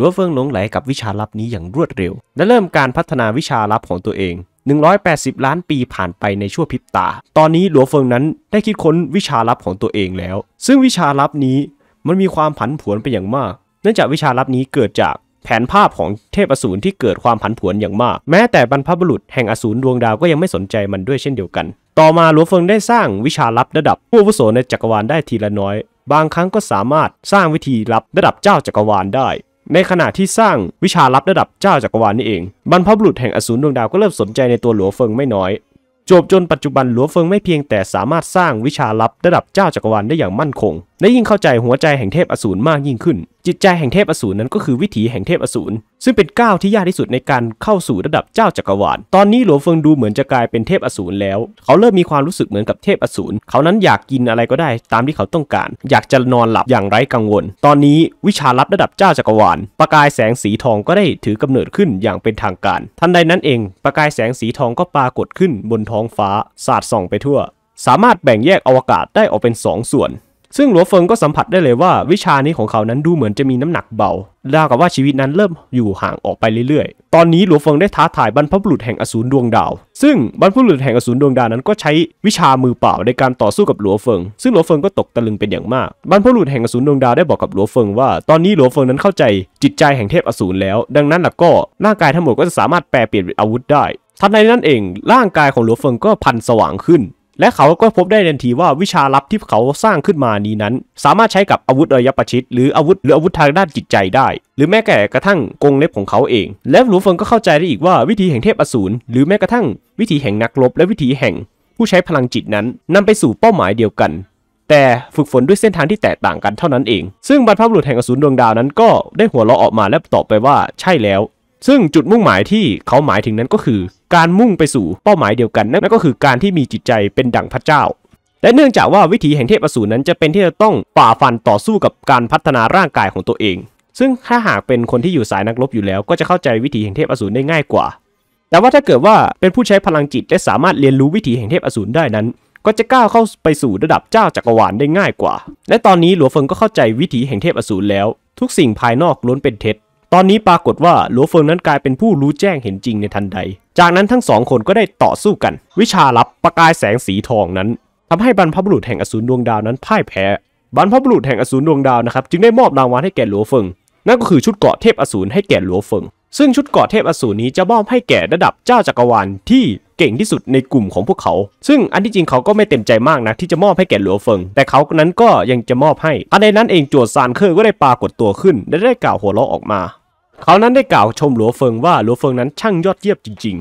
รัวเฟิงหลงไหลกับวิชาลับนี้อย่างรวดเร็ว และเริ่มการพัฒนาวิชาลับของตัวเอง 180 ล้านปีผ่านไปในชั่วพริบตา ตอนนี้หลัวเฟิงนั้นได้คิดค้นวิชาลับของตัวเองแล้ว ซึ่งวิชาลับนี้มันมีความผันผวนไปอย่างมาก เนื่องจากวิชาลับนี้เกิดจากแผนภาพของเทพอสูรที่เกิดความผันผวนอย่างมาก แม้แต่บรรพบุรุษแห่งอสูรดวงดาวก็ยังไม่สนใจมันด้วยเช่นเดียวกัน ต่อมาหลวเฟิงได้สร้างวิชาลับระดับผู้วุโสในจักรวาลได้ทีละน้อย บางครั้งก็สามารถสร้างวิธีลับระดับเจ้าจักรวาลได้ในขณะที่สร้างวิชาลับระดับเจ้าจักรวาลนนี่เองบรรพบุรุษแห่งอสูรดวงดาวก็เริ่มสนใจในตัวหลัวเฟิงไม่น้อย จบจนปัจจุบันหลัวเฟิงไม่เพียงแต่สามารถสร้างวิชาลับระดับเจ้าจักรวาลได้อย่างมั่นคงและยิ่งเข้าใจหัวใจแห่งเทพอสูรมากยิ่งขึ้นจิตใจแห่งเทพอสูรนั้น ก็คือวิถีแห่งเทพอสูรซึ่งเป็นก้าวที่ยากที่สุดในการเข้าสู่ระดับเจ้าจักรวาลตอนนี้หลวงเฟิงดูเหมือนจะกลายเป็นเทพอสูรแล้ว เขาเริ่มมีความรู้สึกเหมือนกับเทพอสูรเขานั้นอยากกินอะไรก็ได้ ตามที่เขาต้องการ อยากจะนอนหลับอย่างไร้กังวล ตอนนี้วิชาลับระดับเจ้าจักรวาลประกายแสงสีทองก็ได้ถือกำเนิดขึ้นอย่างเป็นทางการ ทันใดนั้นเอง ประกายแสงสีทองก็ปรากฏขึ้น บนท้องฟ้า สาดส่องไปทั่ว สามารถแบ่งแยกอวกาศได้ออกเป็น 2 ส่วนซึ่งหลัวเฟิงก็สัมผัสได้เลยว่าวิชานี้ของเขานั้นดูเหมือนจะมีน้ำหนักเบา ราวกับว่าชีวิตนั้นเริ่มอยู่ห่างออกไปเรื่อยๆ ตอนนี้หลัวเฟิงได้ท้าทายบรรพบุรุษแห่งอสูรดวงดาว ซึ่งบรรพบุรุษแห่งอสูรดวงดาวนั้นก็ใช้วิชามือเปล่าในการต่อสู้กับหลัวเฟิง ซึ่งหลัวเฟิงก็ตกตะลึงเป็นอย่างมาก บรรพบุรุษแห่งอสูรดวงดาวได้บอกกับหลัวเฟิงว่าตอนนี้หลัวเฟิงนั้นเข้าใจจิตใจแห่งเทพอสูรแล้ว ดังนั้นล่ะก็ร่างกายทั้งหมดก็จะสามารถแปลเปลี่ยนนอาวุธได้ ทันใดนั้นเองร่างกายของหลัวเฟิงก็พันสว่างขึ้นและเขาก็พบได้ทันทีว่าวิชาลับที่เขาสร้างขึ้นมานี้นั้น สามารถใช้กับอาวุธระยะประชิดหรืออาวุธหรืออาวุธทางด้านจิตใจได้ หรือแม้แก่กระทั่งกงเล็บของเขาเอง และหลูเฟิงก็เข้าใจได้อีกว่าวิธีแห่งเทพอสูรหรือแม้กระทั่ง วิธีแห่งนักรบและวิธีแห่งผู้ใช้พลังจิตนั้นนำไปสู่เป้าหมายเดียวกัน แต่ฝึกฝนด้วยเส้นทางที่แตกต่างกันเท่านั้นเอง ซึ่งบรรพบุรุษแห่งอสูรดวงดาวนั้นก็ได้หัวเราะออกมาและตอบไปว่าใช่แล้ว ซึ่งจุดมุ่งหมายที่เขาหมายถึงนั้นก็คือการมุ่งไปสู่เป้าหมายเดียวกันนั่นก็คือการที่มีจิตใจเป็นดั่งพระเจ้า และเนื่องจากว่าวิถีแห่งเทพอสูรนั้นจะเป็นที่จะต้องป่าฟันต่อสู้กับการพัฒนาร่างกายของตัวเอง ซึ่งถ้าหากเป็นคนที่อยู่สายนักรบอยู่แล้วก็จะเข้าใจวิถีแห่งเทพอสูรได้ง่ายกว่า แต่ว่าถ้าเกิดว่าเป็นผู้ใช้พลังจิตและสามารถเรียนรู้วิถีแห่งเทพอสูรได้นั้น ก็จะก้าวเข้าไปสู่ระดับเจ้าจักรวาลได้ง่ายกว่า และตอนนี้หลวงเฟิงก็เข้าใจวิถีแห่งเทพอสูรแล้ว ทุกสิ่งภายนอกล้วนเป็นเท็จ ตอนนี้ปรากฏว่าหลวงเฟิงนั้นกลายเป็นผู้รู้แจ้งเห็นจริงในทันใดจากนั้นทั้งสองคนก็ได้ต่อสู้กัน วิชาลับประกายแสงสีทองนั้น ทำให้บรรพบุรุษแห่งอสูรดวงดาวนั้น พ่ายแพ้บรรพบุรุษแห่งอสูรดวงดาวนะครับ จึงได้มอบรางวัลให้แก่หลวเฟิงนั่นก็คือชุดเกราะเทพอสูรให้แก่หลวเฟิงซึ่งชุดเกราะเทพอสูรนี้จะมอบให้แก่ระดับเจ้าจักรวาลที่เก่งที่สุดในกลุ่มของพวกเขา ซึ่งอันที่จริงเขาก็ไม่เต็มใจมากนะ ที่จะมอบให้แก่หลัวเฟิงแต่เขานั้นก็ยังจะมอบให้อันในนั้นเองจวดซานเคอร์ก็ได้ปรากฏตัวขึ้นและได้กล่าวหัวเราะออกมา เขานั้นได้กล่าวชมหลัวเฟิงว่าหลัวเฟิงนั้นช่างยอดเยี่ยมจริง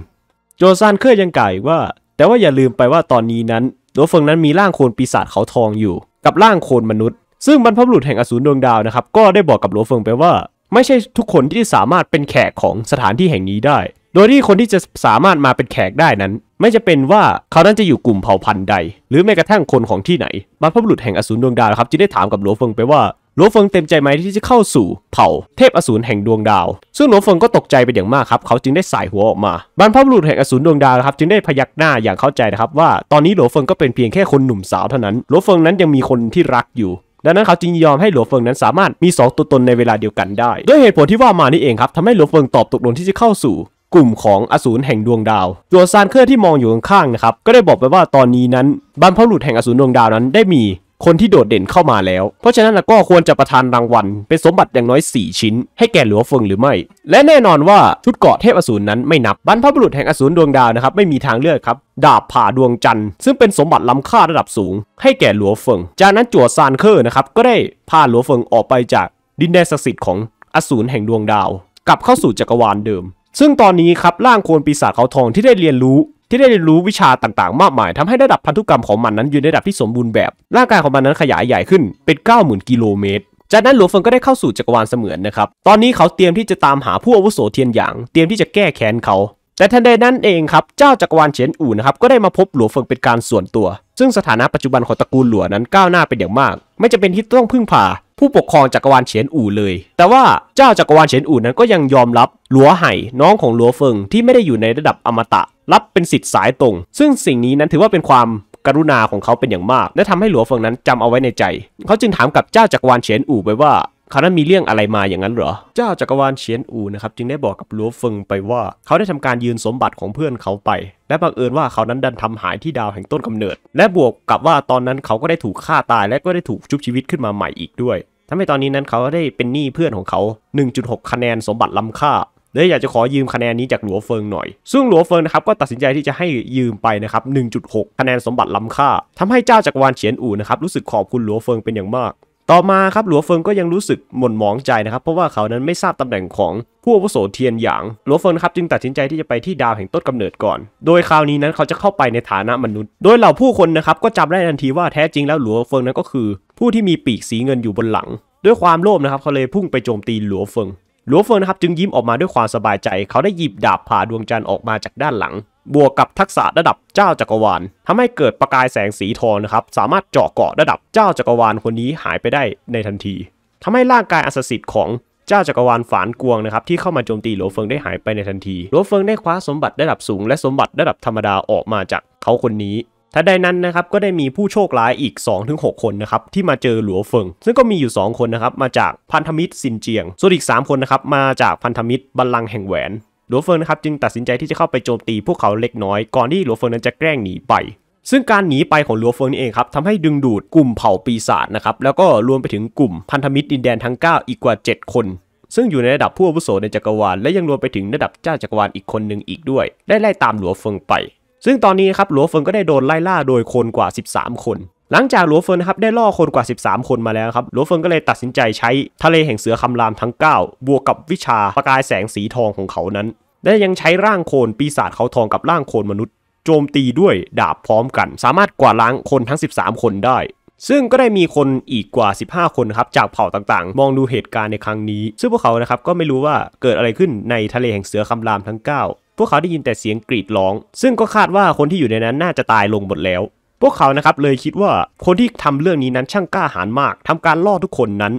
จซานเคยยังไก่ว่า แต่ว่าอย่าลืมไปว่าตอนนี้นั้นโดเฟิงนั้นมีร่างโคลนปีศาจเขาทองอยู่ กับร่างโคลนมนุษย์ ซึ่งบรรพบุรุษแห่งอสูรดวงดาวนะครับก็ได้บอกกับโลเฟิงไปว่า ไม่ใช่ทุกคนที่สามารถเป็นแขกของสถานที่แห่งนี้ได้ โดยที่คนที่จะสามารถมาเป็นแขกได้นั้น ไม่จะเป็นว่าเขานั้นจะอยู่กลุ่มเผ่าพันธุ์ใด หรือแม้กระทั่งคนของที่ไหนบรรพบุรุษแห่งอสูรดวงดาวครับจึงได้ถามกับโลเฟิงไปว่าหลวงเฟิงเต็มใจไหมที่จะเข้าสู่ เผ่าเทพอสูรแห่งดวงดาว ซึ่งหลวงเฟิงก็ตกใจเป็นอย่างมากครับ เขาจึงได้สายหัวออกมาบรรพบุรุษแห่งอสูรดวงดาวครับจึงได้พยักหน้าอย่างเข้าใจนะครับว่าตอนนี้หลวงเฟิงก็เป็นเพียงแค่คนหนุ่มสาวเท่านั้น หลวงเฟิงนั้นยังมีคนที่รักอยู่ ดังนั้นเขาจึงยอมให้หลวงเฟิงนั้นสามารถมี 2ตัวตนในเวลาเดียวกันได้ ด้วยเหตุผลที่ว่ามานี่เองครับทำให้หลวงเฟิงตอบตกลงที่จะเข้าสู่ กลุ่มของอสูรแห่งดวงดาว ตัวซานเครื่อที่มองอยู่ข้างๆนะครับก็ได้บอกไปว่าตอนนี้นั้นบรรพบุรุษแห่งอสูรดวงดาวนั้นได้มีคนที่โดดเด่นเข้ามาแล้ว เพราะฉะนั้นก็ควรจะประทานรางวัลเป็นสมบัติอย่างน้อย 4 ชิ้นให้แก่หลวงเฟิงหรือไม่ และแน่นอนว่า ชุดเกาะเทพอสูรนั้นไม่นับบรรพบุรุษแห่งอสูรดวงดาวนะครับไม่มีทางเลือกครับ ดาบผ่าดวงจันทร์ซึ่งเป็นสมบัติล้ำค่าระดับสูงให้แก่หลวงเฟิงจากนั้นจั่วซานเคอร์นะครับก็ได้พาหลวงเฟิงออกไปจาก ดินแดนศักดิ์สิทธิ์ของอสูรแห่งดวงดาวกลับเข้าสู่จักรวาลเดิม ซึ่งตอนนี้ครับร่างโคลนปีศาจเขาทองที่ได้เรียนรู้ที่ได้เรียนรู้วิชาต่างๆ มากมาย ทำให้ระดับพันธุกรรมของมันนั้นอยู่ในระดับที่สมบูรณ์แบบ ร่างกายของมันนั้นขยายใหญ่ขึ้นเป็น90,000กิโลเมตร จากนั้นหลวงเฟิงก็ได้เข้าสู่จักรวาลเสมือนนะครับ ตอนนี้เขาเตรียมที่จะตามหาผู้อาวุโสเทียนหยาง เตรียมที่จะแก้แค้นเขา แต่ทันใดนั้นเองครับ เจ้าจักรวาลเฉียนอู่นะครับก็ได้มาพบหลวงเฟิงเป็นการส่วนตัว ซึ่งสถานะปัจจุบันของตระกูลหลววนั้นก้าวหน้าเป็นอย่างมาก ไม่จำเป็นที่ต้องพึ่งพา ผู้ปกครองจักรวาลเฉียนอู่เลย แต่ว่าเจ้าจักรวาลเฉียนอู่นั้นก็ยังยอมรับหลัวไห่ น้องของหลัวเฟิงที่ไม่ได้อยู่ในระดับอมตะรับเป็นสิทธิ์สายตรง ซึ่งสิ่งนี้นั้นถือว่าเป็นความกรุณาของเขาเป็นอย่างมาก และทำให้หลัวเฟิงนั้นจำเอาไว้ในใจ เขาจึงถามกับเจ้าจักรวาลเฉียนอู่ไปว่า เขานั้นมีเรื่องอะไรมาอย่างนั้นเหรอ เจ้าจักรวาลเฉียนอู่นะครับจึงได้บอกกับหลัวเฟิงไปว่า เขาได้ทำการยืนสมบัติของเพื่อนเขาไป และบังเอิญว่าเขานั้นดันทำหายที่ดาวแห่งต้นกำเนิด และบวกกับว่าตอนนั้นเขาก็ได้ถูกฆ่าตาย และก็ได้ถูกชุบชีวิตขึ้นมาใหม่อีกด้วยทำให้ตอนนี้นั้นเขาได้เป็นหนี้เพื่อนของเขา 1.6 คะแนนสมบัติล้ำค่าเลยอยากจะขอยืมคะแนนนี้จากหลัวเฟิงหน่อย ซึ่งหลัวเฟิงนะครับก็ตัดสินใจที่จะให้ยืมไปนะครับ 1.6 คะแนนสมบัติล้ำค่า ทำให้เจ้าจักรวาลเฉียนอู่นะครับรู้สึกขอบคุณหลัวเฟิงเป็นอย่างมาก ต่อมาครับหลัวเฟิงก็ยังรู้สึกหม่นหมองใจนะครับเพราะว่าเขานั้นไม่ทราบตำแหน่งของผู้อาวุโสเทียนหยางหลัวเฟิงครับจึงตัดสินใจที่จะไปที่ดาวแห่งต้นกำเนิดก่อน โดยคราวนี้นั้นเขาจะเข้าไปในฐานะมนุษย์ โดยเหล่าผู้คนนะครับก็จำได้ทันทีว่าแท้จริงแล้วหลัวเฟิงนั้นก็คือ ผู้ที่มีปีกสีเงินอยู่บนหลัง ด้วยความโลภนะครับเขาเลยพุ่งไปโจมตีหลัวเฟิงหลวงเฟิงนะครับจึงยิ้มออกมาด้วยความสบายใจ เขาได้หยิบดาบผ่าดวงจันทร์ออกมาจากด้านหลัง บวกกับทักษะระดับเจ้าจักรวาล ทำให้เกิดประกายแสงสีทองนะครับสามารถเจาะเกาะระดับเจ้าจักรวาลคนนี้หายไปได้ในทันที ทำให้ร่างกายอัศสิทธิ์ของเจ้าจักรวาลฝานกวงนะครับที่เข้ามาโจมตีหลวเฟิงได้หายไปในทันทีหลวเฟิงได้คว้าสมบัติระดับสูงและสมบัติระดับธรรมดาออกมาจากเขาคนนี้ทันใดนั้นนะครับก็ได้มีผู้โชคร้ายอีก2-6 คนนะครับที่มาเจอหลัวเฟิงซึ่งก็มีอยู่2คนนะครับมาจากพันธมิตรซินเจียงส่วนอีก 3 คนนะครับมาจากพันธมิตร บัลลังก์แห่งแหวนหลัวเฟิงนะครับจึงตัดสินใจที่จะเข้าไปโจมตีพวกเขาเล็กน้อยก่อนที่หลัวเฟิงนั้นจะแกล้งหนีไป ซึ่งการหนีไปของหลัวเฟิงนี่เองครับทำให้ดึงดูดกลุ่มเผ่าปีศาจนะครับแล้วก็รวมไปถึงกลุ่มพันธมิตรดินแดนทั้ง9 อีกกว่า 7 คน ซึ่งอยู่ในระดับผู้อาวุโสในจักรวาลและยังรวมไปถึงระดับเจ้าจักรวาลอีกคนหนึ่งอีกด้วย ได้ไล่ตามหลัวเฟิงไปซึ่งตอนนี้ครับหลัวเฟินก็ได้โดนไล่ล่าโดยคนกว่า 13 คน หลังจากหลัวเฟินครับ ได้ล่อคนกว่า 13 คนมาแล้วครับ หลัวเฟินก็เลยตัดสินใจใช้ทะเลแห่งเสือคำรามทั้ง 9 บวกกับวิชาประกายแสงสีทองของเขานั้น ได้ยังใช้ร่างโคนปีศาจเขาทองกับร่างโคนมนุษย์ โจมตีด้วยดาบพร้อมกัน สามารถกวาดล้างคนทั้ง 13 คนได้ ซึ่งก็ได้มีคนอีกกว่า 15 คนครับจากเผ่าต่างๆ มองดูเหตุการณ์ในครั้งนี้ ซึ่งพวกเขานะครับก็ไม่รู้ว่าเกิดอะไรขึ้นในทะเลแห่งเสือคำรามทั้ง 9พวกเขาได้ยินแต่เสียงกรีดร้อง ซึ่งก็คาดว่าคนที่อยู่ในนั้นน่าจะตายลงหมดแล้ว พวกเขานะครับเลยคิดว่าคนที่ทำเรื่องนี้นั้นช่างกล้าหาญมาก ทำการล่อทุกคนนั้น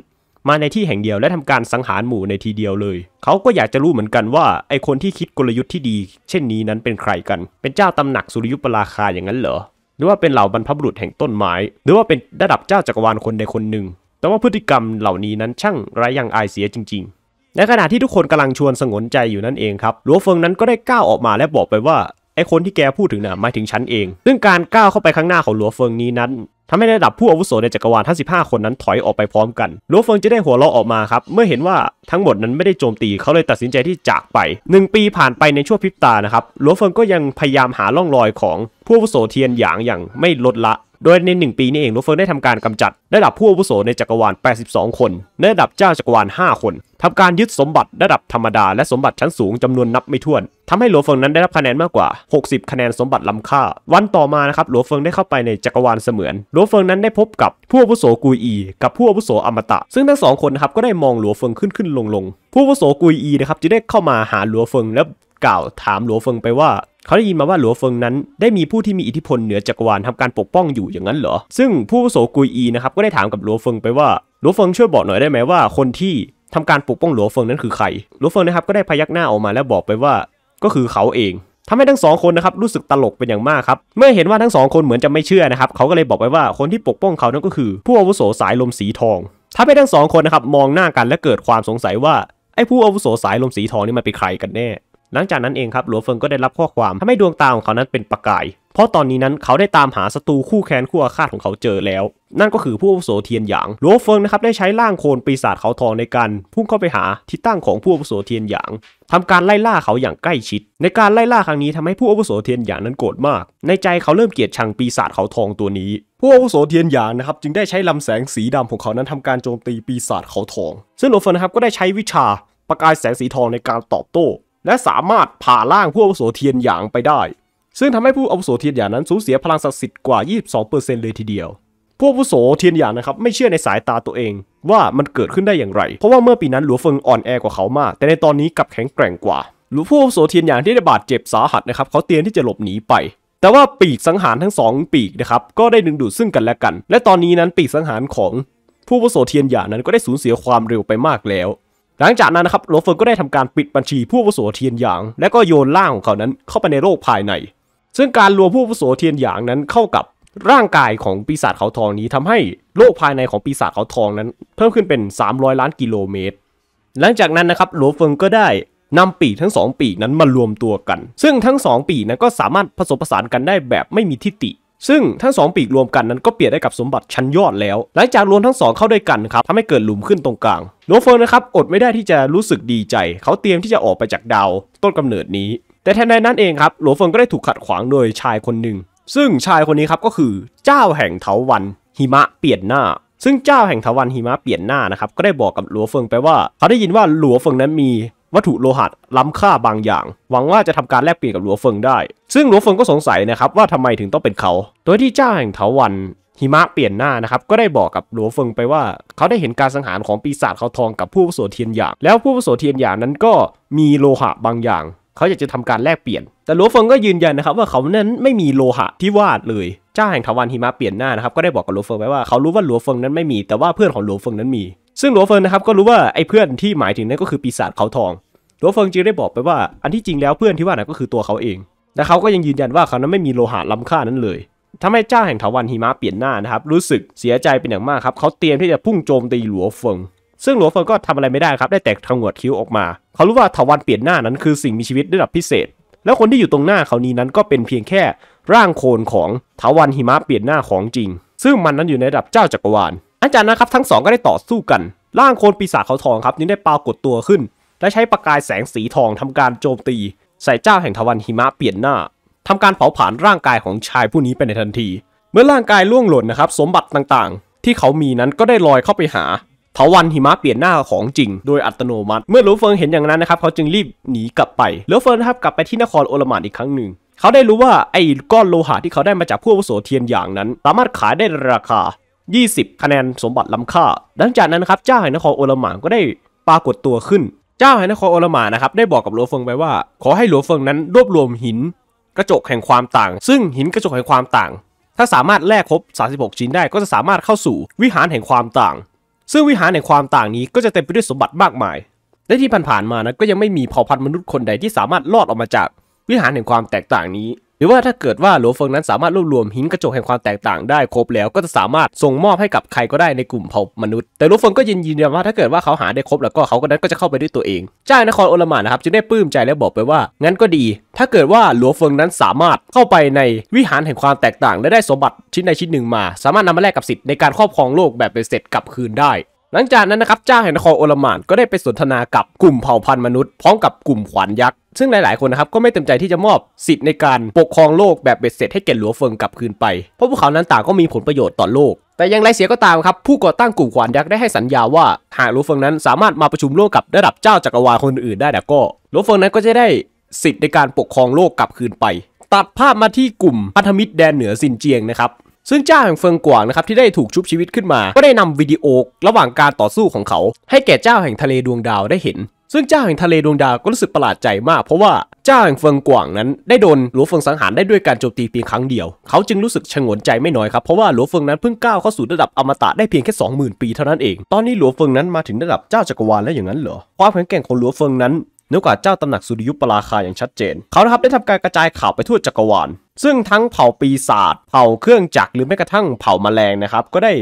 มาในที่แห่งเดียวและทำการสังหารหมู่ในทีเดียวเลย เขาก็อยากจะรู้เหมือนกันว่าไอคนที่คิดกลยุทธ์ที่ดี เช่นนี้นั้นเป็นใครกัน เป็นเจ้าตำหนักสุริยุปราคาอย่างนั้นเหรอหรือว่าเป็นเหล่าบรรพบุรุษแห่งต้นไม้ หรือว่าเป็นระดับเจ้าจักรวาลคนใดคนหนึ่ง แต่ว่าพฤติกรรมเหล่านี้นั้นช่างไร้ยังอายเสียจริง ๆในขณะที่ทุกคนกำลังชวนสงวนใจอยู่นั่นเองครับหลัวเฟิงนั้นก็ได้ก้าวออกมาและบอกไปว่าไอ้คนที่แกพูดถึงนะ่ะหมายถึงฉันเอง ซึ่งการก้าวเข้าไปข้างหน้าของหลัวเฟิงนี้นั้นทำให้ระดับผู้อาวุโสในจักรวาลทั้งสิคนนั้นถอยออกไปพร้อมกันลัวเฟิงจะได้หัวเราะออกมาครับ เมื่อเห็นว่าทั้งหมดนั้นไม่ได้โจมตีเขาเลยตัดสินใจที่จากไป1ปีผ่านไปในช่วงพริบตานะครับลัวเฟิงก็ยังพยายามหาล่องรอยของผู้อาวุโสเทียนหยางอย่างไม่ลดละโดยใน 1 ปีนี้เองโนเฟิงได้ทำการกำจัดระดับผู้อาวุโสในจักรวาล82 คนในระดับเจ้าจักรวาล5คน ทำการยึดสมบัติระดับธรรมดา และสมบัติชั้นสูงจำนวนนับไม่ถ้วน ทำให้หลวเฟิงนั้นได้รับคะแนนมากกว่า 60 คะแนนสมบัติล้าค่า วันต่อมานะครับหลวเฟิงได้เข้าไปในจักรวาลเสมือน หลวเฟิงนั้นได้พบกับผู้อาวุโสกุยอี กับผู้อาวุโสอมตะ ซึ่งทั้งสองคนนะครับ ก็ได้มองหลวเฟิงขึ้นขึ้นลงลงผู้อาวุโสกุยอีนะครับจะได้เข้ามาหาหลวเฟิงแล้วกล่าวถามหลวเฟิงไปว่าเขาได้ยินมาว่าหลัวเฟิงนั้นได้มีผู้ที่มีอิทธิพลเหนือจักรวาลทำการปกป้องอยู่อย่างนั้นเหรอ ซึ่งผู้โสกุยอีนะครับก็ได้ถามกับหลัวเฟิงไปว่าหลัวเฟิงช่วยบอกหน่อยได้ไหมว่า คนที่ทำการปกป้องหลัวเฟิงนั้นคือใครหลัวเฟิงนะครับก็ได้พยักหน้าออกมาแล้วบอกไปว่าก็คือเขาเองทำให้ทั้งสองคนนะครับรู้สึกตลกเป็นอย่างมากครับ เมื่อเห็นว่าทั้งสองคนเหมือนจะไม่เชื่อนะครับ เขาก็เลยบอกไปว่าคนที่ปกป้องเขานั้นก็คือผู้อาวุโสสายลมสีทองทำให้ทั้งสองคนนะครับมองหน้ากันและเกิดความสงสัยว่าไอ้ผู้อาวุโสสายลมสีทองนี่มันเป็นใครกันแน่หลังจากนั้นเองครับ หลัวเฟิงก็ได้รับข้อความทำให้ดวงตาของเขานั้นเป็นประกาย เพราะตอนนี้นั้นเขาได้ตามหาศัตรูคู่แค้นคู่อาฆาตของเขาเจอแล้ว นั่นก็คือผู้อาวุโสเทียนหยาง หลัวเฟิงนะครับได้ใช้ร่างโคลนปีศาจเขาทองในการพุ่งเข้าไปหาที่ตั้งของผู้อาวุโสเทียนหยาง ทำการไล่ล่าเขาอย่างใกล้ชิด ในการไล่ล่าครั้งนี้ทำให้ผู้อาวุโสเทียนหยางนั้นโกรธมาก ในใจเขาเริ่มเกลียดชังปีศาจเขาทองตัวนี้ ผู้อาวุโสเทียนหยางนะครับจึงได้ใช้ลำแสงสีดำของเขานั้นทำการโจมตีปีศาจเขาทอง ซึ่งหลัวเฟิงนะครับก็ได้ใช้วิชาประกายแสงสีทองในการตอบโต้และสามารถผ่าล่างผู้อาวุโสเทียนหยางไปได้ ซึ่งทำให้ผู้อาวุโสเทียนหยางนั้นสูญเสียพลังศักดิ์สิทธิ์กว่า 22%เลยทีเดียวผู้อาวุโสเทียนหยางนะครับไม่เชื่อในสายตาตัวเองว่ามันเกิดขึ้นได้อย่างไร เพราะว่าเมื่อปีนั้นหลัวเฟิงอ่อนแอกว่าเขามาก แต่ในตอนนี้กลับแข็งแกร่งกว่าหลัวผู้อาวุโสเทียนหยางที่ได้บาดเจ็บสาหัสนะครับเขาเตรียมที่จะหลบหนีไป แต่ว่าปีกสังหารทั้งสองปีกนะครับก็ได้ดึงดูดซึ่งกันและกัน และตอนนี้นั้นปีกสังหารของ ผู้วโสเทียนหยานั้นก็ได้สูญเสียความเร็วไปมากแล้วหลังจากนั้นนะครับโรเฟอร์ก็ได้ทำการปิดบัญชีผู้วุโสเทียนหยาง และก็โยนร่างของเขานั้นเข้าไปในโลกภายใน ซึ่งการรวมผู้วุโสเทียนหยางนั้นเข้ากับร่างกายของปีศาจเขาทองนี้ทำให้โลกภายในของปีศาจเขาทองนั้นเพิ่มขึ้นเป็น 300 ล้านกิโลเมตร หลังจากนั้นนะครับ หลวเฟิงก็ได้นำปีทั้ง 2 ปีนั้นมารวมตัวกัน ซึ่งทั้ง 2 ปีนั้นก็สามารถผสมผสานกันได้แบบไม่มีทิฏฐิซึ่งทั้งสองปีกรวมกันนั้นก็เปลี่ยนได้กับสมบัติชั้นยอดแล้ว หลังจากรวมทั้งสองเข้าด้วยกันครับทำให้เกิดหลุมขึ้นตรงกลางโนเฟิร์นะครับอดไม่ได้ที่จะรู้สึกดีใจ เขาเตรียมที่จะออกไปจากดาวต้นกำเนิดนี้ แต่แทนใดนั้นเองครับโนเฟิร์ก็ได้ถูกขัดขวางโดยชายคนหนึ่งซึ่งชายคนนี้ครับก็คือเจ้าแห่งเถาวันหิมะเปลี่ยนหน้า ซึ่งเจ้าแห่งเถาวันหิมะเปลี่ยนหน้านะครับก็ได้บอกกับหลัวเฟิงไปว่าเขาได้ยินว่าหลัวเฟิงนั้นมีวัตถุโลหะล้ำค่าบางอย่างหวังว่าจะทำการแลกเปลี่ยนกับหลัวเฟิงได้ ซึ่งหลัวเฟิงก็สงสัยนะครับว่าทำไมถึงต้องเป็นเขาโดยที่เจ้าแห่งเถาวันหิมะเปลี่ยนหน้านะครับก็ได้บอกกับหลัวเฟิงไปว่า เขาได้เห็นการสังหารของปีศาจเขาทองกับผู้ประสเทียนหยางแล้วผู้ประสเทียนหยางนั้นก็มีโลหะบางอย่าง เขาอยากจะทำการแลกเปลี่ยน แต่หลัวเฟิงก็ยืนยันนะครับ ว่าเขานั้นไม่มีโลหะที่วาดเลยเจ้าแห่งทวันหิมะเปลี่ยนหน้านะครับ ก็ได้บอกกับหลัวเฟิงไปว่าเขารู้ว่าหลัวเฟิงนั้นไม่มี แต่ว่าเพื่อนของหลัวเฟิงนั้นมีซึ่งหลวงเฟิงนะครับก็รู้ว่าไอ้เพื่อนที่หมายถึงนั่นก็คือปีศาจเขาทอง หลวงเฟิงจึงได้บอกไปว่าอันที่จริงแล้วเพื่อนที่ว่าน่นก็คือตัวเขาเองและเขาก็ยังยืนยันว่าเขานั้นไม่มีโลหะล้ำค่านั้นเลย ทำให้เจ้าแห่งถาวันหิมะเปลี่ยนหน้านะครับรู้สึกเสียใจเป็นอย่างมากครับเขาเตรียมที่จะพุ่งโจมตีหลวงเฟิงซึ่งหลวงเฟิงก็ทำอะไรไม่ได้ครับได้แต่ทงหวดคิ้วออกมาเขารู้ว่าถาวันเปลี่ยนหน้านั้น คือสิ่งมีชีวิตระดับพิเศษ แล้วคนที่อยู่ตรงหน้าเขานี้นั้นก็เป็นเพียงแค่ร่างโคลนของถาวันหิมะเปลี่ยนหน้าของจริง ซึ่งมันนั้นอยู่ในระดับเจ้าจักรวาลหลังจากนั้นครับทั้งสองก็ได้ต่อสู้กัน ร่างโคนปีศาจเขาทองครับนี้ได้ปรากฏตัวขึ้น และใช้ประกายแสงสีทองทำการโจมตี ใส่เจ้าแห่งทวันหิมะเปลี่ยนหน้า ทำการเผาผลาญร่างกายของชายผู้นี้ไปในทันที เมื่อร่างกายล่วงหล่นนะครับสมบัติต่างๆ ที่เขามีนั้นก็ได้ลอยเข้าไปหาเวันหิมะเปลี่ยนหน้าของจริง โดยอัตโนมัติ เมื่อลูเฟิงเห็นอย่างนั้นนะครับเขาจึงรีบหนีกลับไปลูเฟิงนะครับกลับไปที่นครโอลมานอีกครั้งหนึ่งเขาได้รู้ว่าไอ้ก้อนโลหะที่เขาได้มาจากผู้วสโสเทียนอย่างนั้นสามารถขายได้ราคา20คะแนนสมบัติล้ำค่าหลังจากนั้นนะครับเจ้าแห่งนครโอลมานก็ได้ปรากฏตัวขึ้น เจ้าแห่งนครโอลมานนะครับได้บอกกับหลวงเฟิงไปว่าขอให้หลวงเฟิงนั้น รวบรวมหิน กระจกแห่งความต่าง ซึ่งหินกระจกแห่งความต่าง ถ้าสามารถแลกครบ 36ชิ้นได้ก็จะสามารถเข้าสู่วิหารแห่งความต่าง ซึ่งวิหารแห่งความต่างนี้ก็จะเต็มไปด้วยสมบัติมากมาย และที่ผ่านๆมานะก็ยังไม่มีเผ่าพันธุ์มนุษย์คนใดที่สามารถรอดออกมาจาก วิหารแห่งความแตกต่างนี้หรือว่าถ้าเกิดว่าหลวงเฟิงนั้นสามารถรวบรวมหินกระจกแห่งความแตกต่างได้ครบแล้วก็จะสามารถ ส่งมอบให้กับใครก็ได้ในกลุ่มเผ่ามนุษย์แต่หลวงเฟิงก็ยินยินว่าถ้าเกิดว่าเขาหาได้ครบแล้วก็เขาก็นั้นก็จะเข้าไปด้วยตัวเองเจ้านครโอลมานนะครับจึงได้ปลื้มใจและบอกไปว่า งั้นก็ดี ถ้าเกิดว่าหลวงเฟิงนั้นสามารถเข้าไปในวิหารแห่งความแตกต่างและได้สมบัติชิ้นใดชิ้นหนึ่งมา สามารถนำมาแลกกับสิทธิ์ในการครอบครองโลกแบบเป็นเสร็จกลับคืนได้หลังจากนั้นนะครับเจ้าแห่งนครโอลมาน ก็ได้ไปสนทนากับกลุ่มเผ่าพันธุ์มนุษย์ พร้อมกับกลุ่มขวานยักษ์ ซึ่งหลายๆคนนะครับก็ไม่เต็มใจที่จะมอบสิทธิ์ในการปกครองโลกแบบเบ็ดเสร็จให้แก่หลัวเฟิงกลับคืนไป เพราะพวกเขานั้นต่างก็มีผลประโยชน์ต่อโลก แต่อย่างไรเสียก็ตามครับ ผู้ก่อตั้งกลุ่มขวานยักษ์ได้ให้สัญญาว่า หากหลัวเฟิงนั้นสามารถมาประชุมโลกกับระดับเจ้าจักรวาลคนอื่นได้แล้วก็หลัวเฟิงนั้นก็จะได้สิทธิ์ในการปกครองโลกกลับคืนไป ตัดภาพมาที่กลุ่มพันธมิตรแดนเหนือซินเจียงนะครับซึ่งเจ้าแห่งเฟิงกวางนะครับที่ได้ถูกชุบชีวิตขึ้นมา ก็ได้นำวิดีโอ ระหว่างการต่อสู้ของเขา ให้แก่เจ้าแห่งทะเลดวงดาวได้เห็น ซึ่งเจ้าแห่งทะเลดวงดาวก็รู้สึกประหลาดใจมากเพราะว่าเจ้าแห่งเฟิงกวางนั้นได้โดนหลวงเฟิงสังหารได้ด้วยการโจมตีเพียงครั้งเดียว เขาจึงรู้สึกชงนใจไม่น้อยครับเพราะว่าหลวงเฟิงนั้นเพิ่งก้าวเข้าสู่ระดับอมตะได้เพียงแค่20,000 ปีเท่านั้นเอง ตอนนี้หลวงเฟิงนั้นมาถึงระดับเจ้าจักรวาลแล้วอย่างนั้นเหรอ ความแข็งแกร่งของหลวงเฟิงนั้นนือกว่าเจ้าตำหนักสุริยุปราคาอย่างชัดเจน เขานะครับได้ทำการกระจายข่าวไปทั่วจักรวาล ซึ่งทั้งเผ่าปีศาจ เผ่าเครื่องจักร หรือแม้กระทั่งเผ่าแมลงนะครับ ก็ได้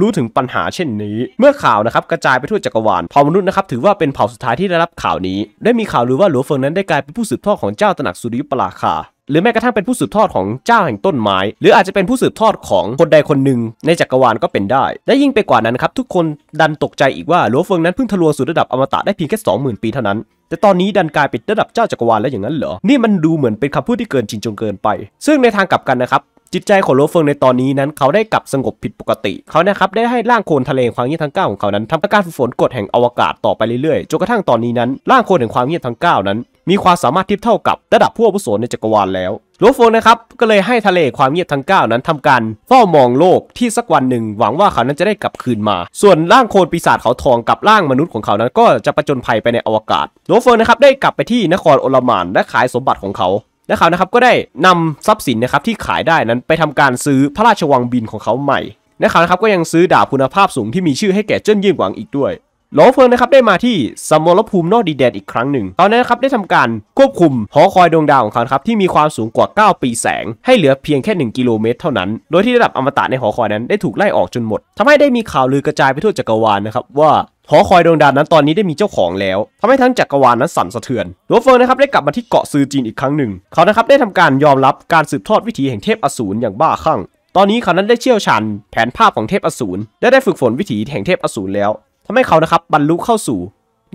รู้ถึงปัญหาเช่นนี้ เมื่อข่าวนะครับกระจายไปทั่วจักรวาลเผ่ามนุษย์นะครับถือว่าเป็นเผ่าสุดท้ายที่ได้รับข่าวนี้ ได้มีข่าวรือว่าหลวงเฟิงนั้นได้กลายเป็นผู้สืบทอดของเจ้าตระหนักสุริยุปราคาหรือแม้กระทั่งเป็นผู้สืบทอดของเจ้าแห่งต้นไม้ หรืออาจจะเป็นผู้สืบทอดของคนใดคนหนึ่ง ในจักรวาลก็เป็นได้และยิ่งไปกว่านั้นครับทุกคนดันตกใจอีกว่าหลวงเฟิงนั้นเพิ่งทะลวงสู่ระดับอมตะได้เพียงแค่20,000 ปีเท่านั้น แต่ตอนนี้ดันกลายเป็นระดับเจ้าจักรวาลแล้วอย่างนั้นเหรอนี่มันดูเหมือนเป็นคำพูดที่เกินจริงจงเกินไป ซึ่งในทางกลับกันนะครับจิตใจของโลเฟิงในตอนนี้นั้นเขาได้กลับสงบผิดปกติ เขานะครับได้ให้ร่างโคลนทะเลความเงียบทั้ง9ของเขานั้นทำการฝึกฝนกดแห่งอวกาศต่อไปเรื่อยๆจนกระทั่งตอนนี้นั้นร่างโคลนแห่งความเงียบทั้ง9 นั้น มีความสามารถเทียบเท่ากับระดับผู้อาวุโสในจักรวาลแล้ว โลฟงนะครับก็เลยให้ทะเลความเงียบทั้ง9 นั้นทำการเฝ้ามองโลกที่สักวันหนึ่ง หวังว่าเขานั้นจะได้กลับคืนมา ส่วนร่างโคลนปีศาจเขาทองกับร่างมนุษย์ของเขานั้นก็จะประจนภัยไปในอวกาศ โลฟงนะครับได้กลับไปที่นครโอลมานและขายสมบัติของเขาและเขานะครับก็ได้นำทรัพย์สินนะครับที่ขายได้นั้นไปทำการซื้อพระราชวังบินของเขาใหม่และเขานะครับก็ยังซื้อดาบคุณภาพสูงที่มีชื่อให้แก่เจิ้นเยี่ยงหวังอีกด้วย หลอเฟิงนะครับได้มาที่สมรภูมินอกดีแดนอีกครั้งหนึ่ง ตอนนั้นนะครับได้ทำการควบคุมหอคอยดวงดาวของเขาครับที่มีความสูงกว่า 9 ปีแสงให้เหลือเพียงแค่ 1 กิโลเมตรเท่านั้น โดยที่ระดับอมตะในหอคอยนั้นได้ถูกไล่ออกจนหมดทำให้ได้มีข่าวลือกระจายไปทั่วจักรวาลนะครับว่าหอคอยดวงดาวนั้นตอนนี้ได้มีเจ้าของแล้ว ทำให้ทั้งจักรวาลนั้นสั่นสะเทือนหลวงเฟิงนะครับได้กลับมาที่เกาะซือจีนอีกครั้งหนึ่งเขานะครับได้ทำการยอมรับการสืบทอดวิถีแห่งเทพอสูรอย่างบ้าคลั่ง ตอนนี้เขานั้นได้เชี่ยวชาญแผนภาพของเทพอสูรและได้ฝึกฝนวิถีแห่งเทพอสูรแล้ว ทำให้เขานะครับบรรลุเข้าสู่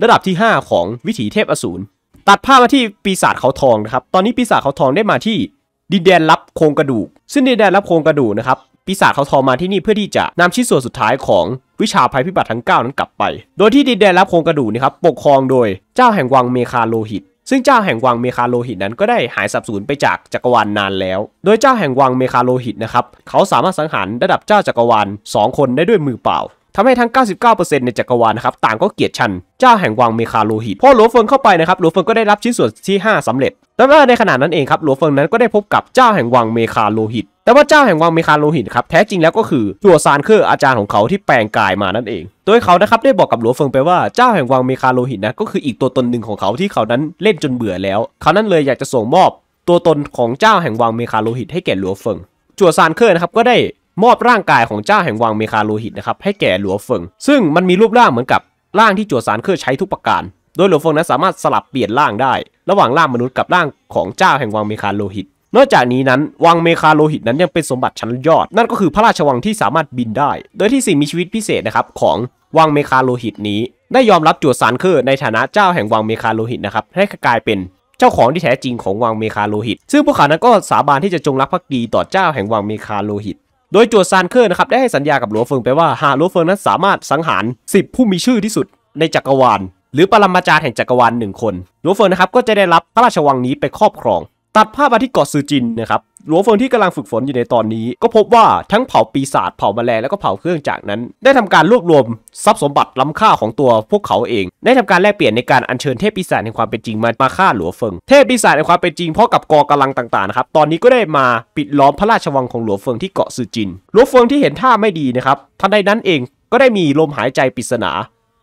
ระดับที่ 5 ของวิถีเทพอสูรตัดภาพมาที่ปีศาจเขาทองนะครับตอนนี้ปีศาจเขาทองได้มาที่ ดินแดนรับโครงกระดูกซึ่งดินแดนรับโครงกระดูกนะครับปีศาจเขาทองมาที่นี่เพื่อที่จะนำชิ้นส่วนสุดท้ายของวิชาภัยพิบัติทั้ง 9 นั้นกลับไป โดยที่ ดินแดนรับโครงกระดูกนี่ครับปกครองโดยเจ้าแห่งวังเมคาโลหิต ซึ่งเจ้าแห่งวังเมคาโลหิตนั้นก็ได้หายสับสูญไปจากจักรวาลนานแล้ว โดยเจ้าแห่งวังเมคาโลหิตนะครับ เขาสามารถสังหารระดับเจ้าจักรวาล2คนได้ด้วยมือเปล่า ทำให้ทั้ง 99%ในจักรวาลนะครับ ต่างก็เกลียดชัน เจ้าแห่งวังเมคาโลหิต พอหลวงเฟิงเข้าไปนะครับหลวงเฟิงก็ได้รับชิ้นส่วนที่5สำเร็จแต่ว่าในขณะนั้นเองครับหลวงเฟิงนั้นก็ได้พบกับเจ้าแห่งวังเมคาโลหิตแต่ว่าเจ้าแห่งวังเมคาโลหินครับแท้จริงแล้วก็คือจัวซานเคอร์อาจารย์ของเขาที่แปลงกายมานั่นเองโดยเขานะครับได้บอกกับหลวงเฟิงไปว่าเจ้าแห่งวังเมคาโลหินนะก็คืออีกตัวตนหนึ่งของเขาที่เขานั้นเล่นจนเบื่อแล้ว เขานั้นเลยอยากจะส่งมอบตัวตนของเจ้าแห่งวังเมคาโลหิตให้แก่หลวงเฟิงจัวซานเคอร์นะครับก็ได้มอบร่างกายของเจ้าแห่งวังเมคาโลหิตนะครับให้แก่หลวงเฟิงซึ่งมันมีรูปร่างเหมือนกับร่างที่จัวซานเคอร์ใช้ทุกประการ โดยหลวงเฟิงนั้นสามารถสลับเปลี่ยนร่างได้ ระหว่างร่างมนุษย์กับร่างของเจ้าแห่งวังเมคาโลหิตนอกจากนี้นั้นวังเมคาโลหิตนั้นยังเป็นสมบัติชั้นยอด นั่นก็คือพระราชวังที่สามารถบินได้ โดยที่สิ่งมีชีวิตพิเศษนะครับของวังเมคาโลหิตนี้ ได้ยอมรับจวดสารครอในฐานะเจ้าแห่งวังเมคาโลหิตนะครับให้กลายเป็นเจ้าของที่แท้จริงของวังเมคาโลหิต ซึ่งพวกเขานั้นก็สาบานที่จะจงรักภักดีต่อเจ้าแห่งวังเมคาโลหิต โดยจวดซานเคอร์นะครับได้ให้สัญญากับหลวงเฟิงไปว่าหากหลวงเฟิงนั้นสามารถสังหาร10ผู้มีชื่อที่สุดในจักรวาล หรือปรมาจารย์แห่งจักรวาลหนึ่งคนหลวงเฟิงนะครับก็จะได้รับพระราชวังนี้ไปครอบครองตัดภาพมาที่เกาะซูจินนะครับ หลวงเฟิงที่กำลังฝึกฝนอยู่ในตอนนี้ ก็พบว่าทั้งเผ่าปีศาจเผ่าแมลงแล้วก็เผ่าเครื่องจักรนั้น ได้ทำการรวบรวมทรัพย์สมบัติล้าค่าของตัวพวกเขาเอง ได้ทำการแลกเปลี่ยนในการอัญเชิญเทพปีศาจในความเป็นจริงมามาฆ่า หลวงเฟิง เทพปีศาจในความเป็นจริงพร้อมกับกองกาลังต่างๆนะครับตอนนี้ก็ได้มาปิดล้อมพระราชวังของหลวงเฟิงที่เกาะซูจินหลวงเฟิงที่เห็นท่าไม่ดีนะครับทันใดนั้นเองก็ได้มีลมหายใจปริศนา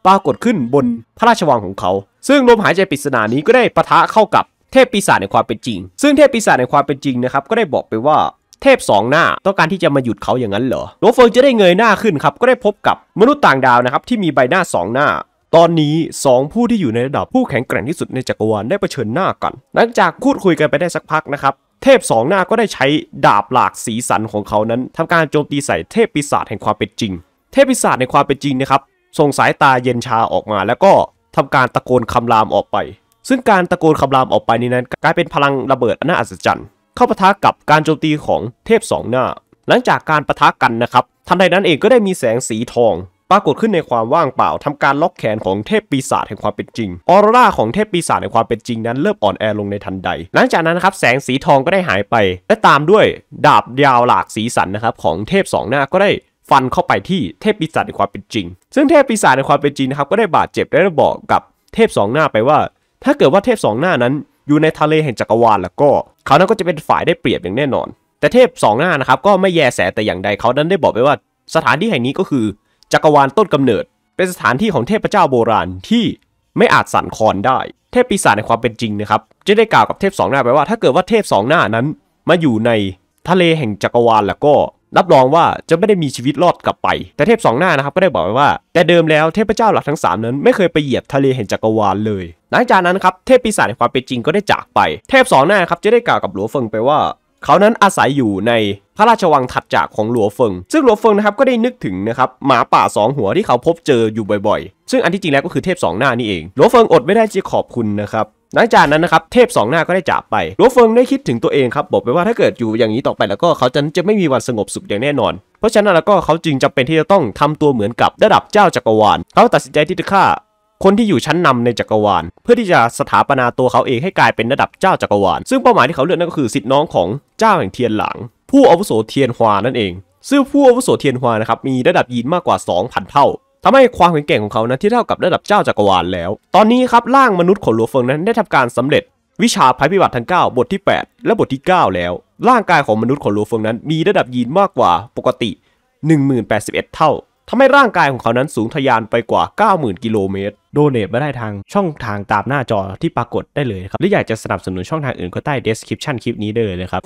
ปรากฏขึ้นบนพระราชวังของเขา ซึ่งลมหายใจปริศนานี้ก็ได้ปะทะเข้ากับเทพปีศาจในความเป็นจริง ซึ่งเทพปีศาจในความเป็นจริงนะครับก็ได้บอกไปว่าเทพสองหน้าต้องการที่จะมาหยุดเขาอย่างนั้นเหรอ โลเฟิงจะได้เงยหน้าขึ้นครับก็ได้พบกับมนุษย์ต่างดาวนะครับที่มีใบหน้าสองหน้า ตอนนี้ 2 ผู้ที่อยู่ในระดับผู้แข็งแกร่งที่สุดในจักรวาลได้เผชิญหน้ากัน หลังจากพูดคุยกันไปได้สักพักนะครับเทพสองหน้าก็ได้ใช้ดาบหลากสีสันของเขานั้น ทำการโจมตีใส่เทพปีศาจแห่งความเป็นจริง เทพปีศาจในความเป็นจริงนะครับส่งสายตาเย็นชาออกมา แล้วก็ทำการตะโกนคำรามออกไปซึ่งการตะโกนคำรามออกไปนี้นั้นกลายเป็นพลังระเบิดอันน่าอัศจรรย์ เข้าปะทะกับการโจมตีของเทพสองหน้า หลังจากการปะทะกันนะครับทันใดนั้นเองก็ได้มีแสงสีทอง ปรากฏขึ้นในความว่างเปล่า ทำการล็อกแขนของเทพปีศาจแห่งความเป็นจริงออร่าของเทพปีศาจแห่งความเป็นจริงนั้นเริ่มอ่อนแอลงในทันใด หลังจากนั้นนะครับแสงสีทองก็ได้หายไป และตามด้วยดาบยาวหลากสีสันนะครับของเทพสองหน้าก็ได้ฟันเข้าไปที่เทพปีศาจในความเป็นจริง ซึ่งเทพปีศาจในความเป็นจริงนะครับก็ได้บาดเจ็บและได้บอกกับเทพสองหน้าไปว่าถ้าเกิดว่าเทพสองหน้านั้นอยู่ในทะเลแห่งจักรวาลแล้วก็เขานั้นก็จะเป็นฝ่ายได้เปรียบอย่างแน่นอน แต่เทพสองหน้านะครับก็ไม่แยแสแต่อย่างใดเขานั้นได้บอกไปว่า สถานที่แห่งนี้ก็คือจักรวาลต้นกำเนิด เป็นสถานที่ของเทพเจ้าโบราณที่ไม่อาจสั่นคลอนได้ เทพปีศาจในความเป็นจริงนะครับจะได้กล่าวกับเทพสองหน้าไปว่า ถ้าเกิดว่าเทพสองหน้านั้น มาอยู่ในทะเลแห่งจักรวาลแล้วก็รับรองว่าจะไม่ได้มีชีวิตรอดกลับไป แต่เทพสองหน้านะครับก็ได้บอกไว้ว่า แต่เดิมแล้วเทพเจ้าหลักทั้ง 3 นั้นไม่เคยไปเหยียบทะเลแห่งจักรวาลเลย หลังจากนั้นครับเทพปีศาจในความเป็นจริงก็ได้จากไป เทพสองหน้าครับจะได้กล่าวกับหลวงเฟิงไปว่า เขานั้นอาศัยอยู่ในพระราชวังถัดจากของหลัวเฟิง ซึ่งหลัวเฟิงนะครับก็ได้นึกถึงนะครับหมาป่า 2 หัวที่เขาพบเจออยู่บ่อยๆซึ่งอันที่จริงแล้วก็คือเทพสองหน้านี่เอง หลัวเฟิงอดไม่ได้จะขอบคุณนะครับหลังจากนั้นนะครับเทพสองหน้าก็ได้จากไปรัวเฟิงได้คิดถึงตัวเองครับบอกไปว่าถ้าเกิดอยู่อย่างนี้ต่อไปแล้วก็เขาจะจะไม่มีวันสงบสุขอย่างแน่นอน เพราะฉะนั้นแล้วก็เขาจึงจำเป็นที่จะต้องทำตัวเหมือนกับระดับเจ้าจักรวาลเขาตัดสินใจที่จะฆ่าคนที่อยู่ชั้นนำในจักรวาลเพื่อที่จะสถาปนาตัวเขาเองให้กลายเป็นระดับเจ้าจักรวาลซึ่งเป้าหมายที่เขาเลือกนั่นก็คือสิทธิ์น้องของเจ้าแห่งเทียนหลัง ผู้อาวุโสเทียนฮวานั่นเอง ซึ่งผู้อาวุโสเทียนฮวานะครับมีระดับยีนมากกว่า2,000เท่าทำให้ความแข็งแกร่งของเขานั้นที่เท่ากับระดับเจ้าจักรวาลแล้ว ตอนนี้ครับร่างมนุษย์ของหลัวเฟิงนั้นได้ทำการสำเร็จ วิชาภัยพิบัติทั้ง9 บทที่ 8 และบทที่ 9 แล้ว ร่างกายของมนุษย์ของหลัวเฟิงนั้น มีระดับยีนมากกว่าปกติ 1 8 1 เท่าทำให้ร่างกายของเขานั้นสูงทะยานไปกว่า 90,000กิโลเมตรโดเนทมาได้ทางช่องทางตามหน้าจอที่ปรากฏได้เลยครับหรืออยากจะสนับสนุนช่องทางอื่นก็ใต้ description คลิปนี้ได้เลยนะครับ